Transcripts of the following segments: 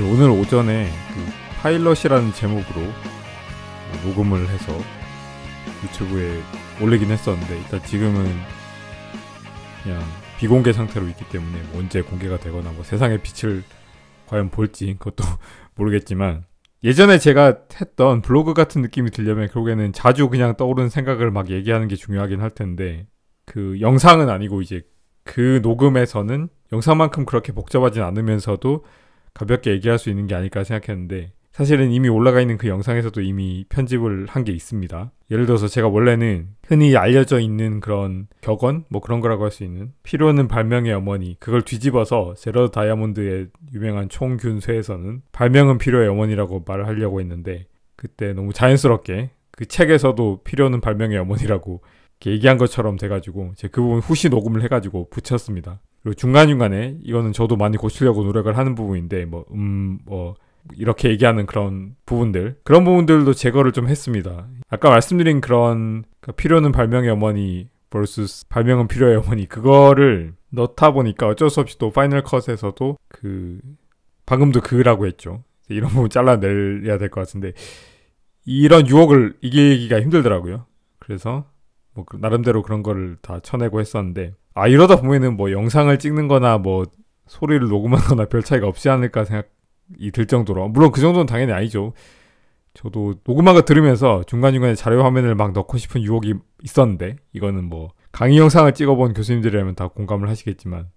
그 오늘 오전에 그 파일럿이라는 제목으로 녹음을 해서 유튜브에 올리긴 했었는데 일단 지금은 그냥 비공개 상태로 있기 때문에 뭐 언제 공개가 되거나 뭐 세상의 빛을 과연 볼지 그것도 모르겠지만 예전에 제가 했던 블로그 같은 느낌이 들려면 결국에는 자주 그냥 떠오르는 생각을 막 얘기하는 게 중요하긴 할 텐데 그 영상은 아니고 이제 그 녹음에서는 영상만큼 그렇게 복잡하진 않으면서도 가볍게 얘기할 수 있는 게 아닐까 생각했는데 사실은 이미 올라가 있는 그 영상에서도 이미 편집을 한 게 있습니다. 예를 들어서 제가 원래는 흔히 알려져 있는 그런 격언 뭐 그런 거라고 할 수 있는 필요는 발명의 어머니 그걸 뒤집어서 제로 다이아몬드의 유명한 총균쇠에서는 발명은 필요의 어머니라고 말을 하려고 했는데 그때 너무 자연스럽게 그 책에서도 필요는 발명의 어머니라고 얘기한 것처럼 돼가지고 제 그 부분 후시 녹음을 해가지고 붙였습니다. 그리고 중간중간에 이거는 저도 많이 고치려고 노력을 하는 부분인데 뭐음뭐 음, 뭐 이렇게 얘기하는 그런 부분들 그런 부분들도 제거를 좀 했습니다. 아까 말씀드린 그런 그러니까 필요는 발명의 어머니 vs 발명은 필요의 어머니 그거를 넣다 보니까 어쩔 수 없이 또 파이널 컷에서도 그 방금도 그라고 했죠. 이런 부분 잘라내야 될 것 같은데 이런 유혹을 이기기가 힘들더라고요. 그래서 뭐그 나름대로 그런 거를 다 쳐내고 했었는데 아 이러다 보면은 뭐 영상을 찍는거나 뭐 소리를 녹음하거나 별 차이가 없지 않을까 생각이 들 정도로 물론 그 정도는 당연히 아니죠. 저도 녹음한 거 들으면서 중간중간에 자료 화면을 막 넣고 싶은 유혹이 있었는데 이거는 뭐 강의 영상을 찍어본 교수님들이라면 다 공감을 하시겠지만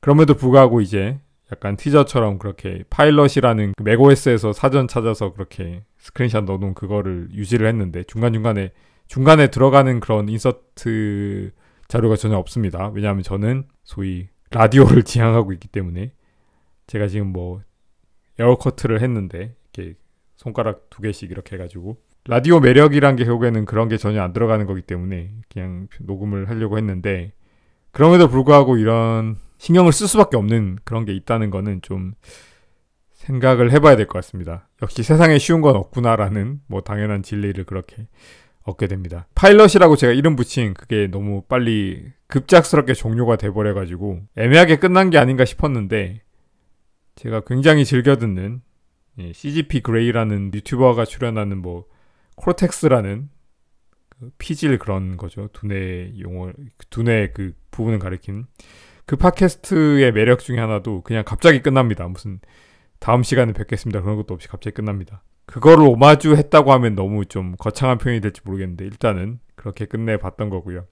그럼에도 불구하고 이제 약간 티저처럼 그렇게 파일럿이라는 그 맥OS에서 사전 찾아서 그렇게 스크린샷 넣어놓은 그거를 유지를 했는데 중간중간에 중간에 들어가는 그런 인서트 자료가 전혀 없습니다. 왜냐하면 저는 소위 라디오를 지향하고 있기 때문에 제가 지금 뭐 에어커트를 했는데 이렇게 손가락 두 개씩 이렇게 해가지고 라디오 매력이란 게 결국에는 그런 게 전혀 안 들어가는 거기 때문에 그냥 녹음을 하려고 했는데 그럼에도 불구하고 이런 신경을 쓸 수밖에 없는 그런 게 있다는 거는 좀 생각을 해봐야 될 것 같습니다. 역시 세상에 쉬운 건 없구나라는 뭐 당연한 진리를 그렇게 얻게 됩니다. 파일럿이라고 제가 이름 붙인 그게 너무 빨리 급작스럽게 종료가 돼버려가지고 애매하게 끝난 게 아닌가 싶었는데 제가 굉장히 즐겨 듣는 예, CGP 그레이라는 유튜버가 출연하는 뭐 코르텍스라는 그 피질 그런 거죠. 두뇌 용어, 두뇌 그 부분을 가리킨 그 팟캐스트의 매력 중에 하나도 그냥 갑자기 끝납니다. 무슨 다음 시간에 뵙겠습니다. 그런 것도 없이 갑자기 끝납니다. 그거를 오마주했다고 하면 너무 좀 거창한 표현이 될지 모르겠는데 일단은 그렇게 끝내봤던 거고요.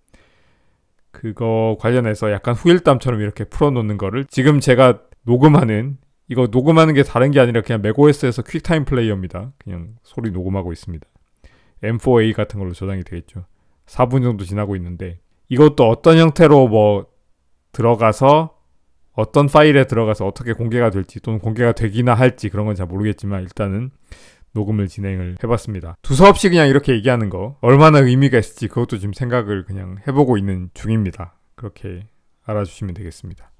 그거 관련해서 약간 후일담처럼 이렇게 풀어놓는 거를 지금 제가 녹음하는 이거 녹음하는 게 다른 게 아니라 그냥 맥OS에서 퀵타임 플레이어입니다. 그냥 소리 녹음하고 있습니다. M4A 같은 걸로 저장이 되겠죠. 4분 정도 지나고 있는데 이것도 어떤 형태로 뭐 들어가서 어떤 파일에 들어가서 어떻게 공개가 될지 또는 공개가 되기나 할지 그런 건 잘 모르겠지만 일단은 녹음을 진행을 해봤습니다. 두서없이 그냥 이렇게 얘기하는 거 얼마나 의미가 있을지 그것도 지금 생각을 그냥 해보고 있는 중입니다. 그렇게 알아주시면 되겠습니다.